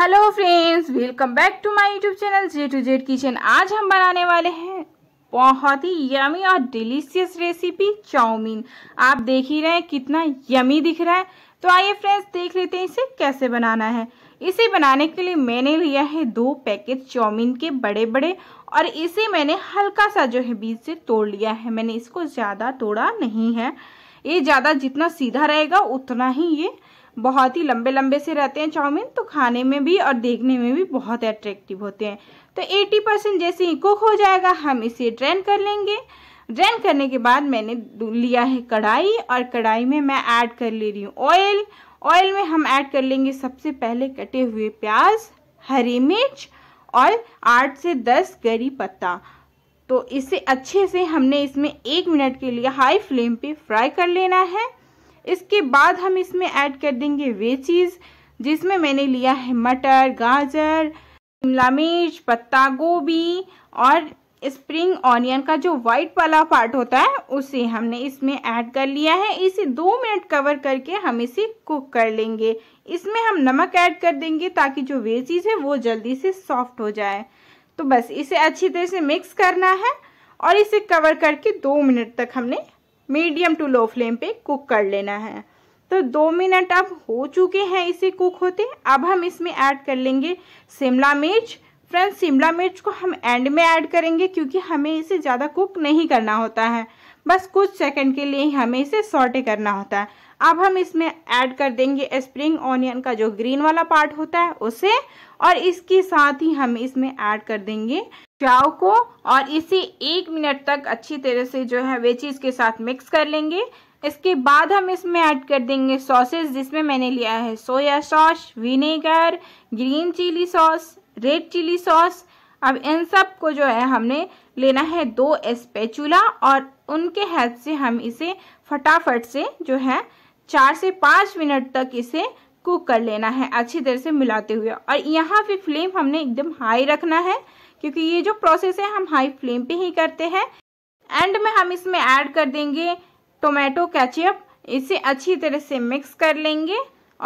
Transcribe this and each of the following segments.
hello friends welcome back to my YouTube channel J to Z kitchen आज हम बनाने वाले हैं बहुत ही यमी और डिलीशियस रेसिपी चाउमीन आप देख ही रहे हैं कितना यमी दिख रहा है तो आइए फ्रेंड्स देख लेते हैं इसे कैसे बनाना है इसे बनाने के लिए मैंने लिया है दो पैकेट चाउमीन के बड़े बड़े और इसे मैंने हल्का सा जो है बीज से तोड़ लिया है मैंने इसको ज़्यादा तोड़ा नहीं है ये ज़्यादा जितना सीधा रहेगा उतना ही ये बहुत ही लंबे लंबे से रहते हैं चाउमीन तो खाने में भी और देखने में भी बहुत अट्रैक्टिव होते हैं तो 80 परसेंट जैसे ही कुक हो जाएगा हम इसे ड्रेन कर लेंगे ड्रेन करने के बाद मैंने लिया है कढ़ाई और कढ़ाई में मैं ऐड कर ले रही हूँ ऑयल ऑयल में हम ऐड कर लेंगे सबसे पहले कटे हुए प्याज हरी मिर्च और आठ से दस गरी पत्ता तो इसे अच्छे से हमने इसमें एक मिनट के लिए हाई फ्लेम पे फ्राई कर लेना है इसके बाद हम इसमें ऐड कर देंगे वे चीज़ जिसमें मैंने लिया है मटर गाजर शिमला मिर्च पत्ता गोभी और स्प्रिंग ऑनियन का जो वाइट वाला पार्ट होता है उसे हमने इसमें ऐड कर लिया है इसे दो मिनट कवर करके हम इसे कुक कर लेंगे इसमें हम नमक ऐड कर देंगे ताकि जो वे चीज है वो जल्दी से सॉफ्ट हो जाए तो बस इसे अच्छी तरह से मिक्स करना है और इसे कवर करके दो मिनट तक हमने मीडियम टू लो फ्लेम पे कुक कर लेना है तो दो मिनट अब हो चुके हैं इसे कुक होते अब हम इसमें ऐड कर लेंगे शिमला मिर्च फ्रेंड्स शिमला मिर्च को हम एंड में ऐड करेंगे क्योंकि हमें इसे ज़्यादा कुक नहीं करना होता है बस कुछ सेकंड के लिए ही हमें इसे सॉटे करना होता है अब हम इसमें ऐड कर देंगे स्प्रिंग ऑनियन का जो ग्रीन वाला पार्ट होता है उसे और इसके साथ ही हम इसमें ऐड कर देंगे चाव को और इसे एक मिनट तक अच्छी तरह से जो है चीज के साथ मिक्स कर लेंगे इसके बाद हम इसमें ऐड कर देंगे सॉसेस जिसमें मैंने लिया है soya sauce vinegar green chilli sauce red chilli sauce अब इन सब को जो है हमने लेना है दो स्पेचुला और उनके हेल्प से हम इसे फटाफट से जो है चार से पाँच मिनट तक इसे कुक कर लेना है अच्छी तरह से मिलाते हुए और यहाँ पे फ्लेम हमने एकदम हाई रखना है क्योंकि ये जो प्रोसेस है हम हाई फ्लेम पे ही करते हैं एंड में हम इसमें ऐड कर देंगे टोमेटो कैचअप इसे अच्छी तरह से मिक्स कर लेंगे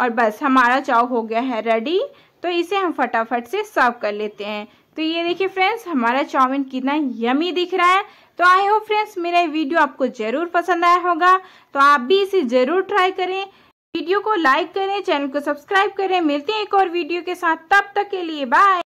और बस हमारा चाव हो गया है रेडी तो इसे हम फटाफट से सर्व कर लेते हैं तो ये देखिए फ्रेंड्स हमारा चाउमीन कितना यमी दिख रहा है तो आई होप फ्रेंड्स मेरा वीडियो आपको ज़रूर पसंद आया होगा तो आप भी इसे ज़रूर ट्राई करें वीडियो को लाइक करें चैनल को सब्सक्राइब करें मिलते हैं एक और वीडियो के साथ तब तक के लिए बाय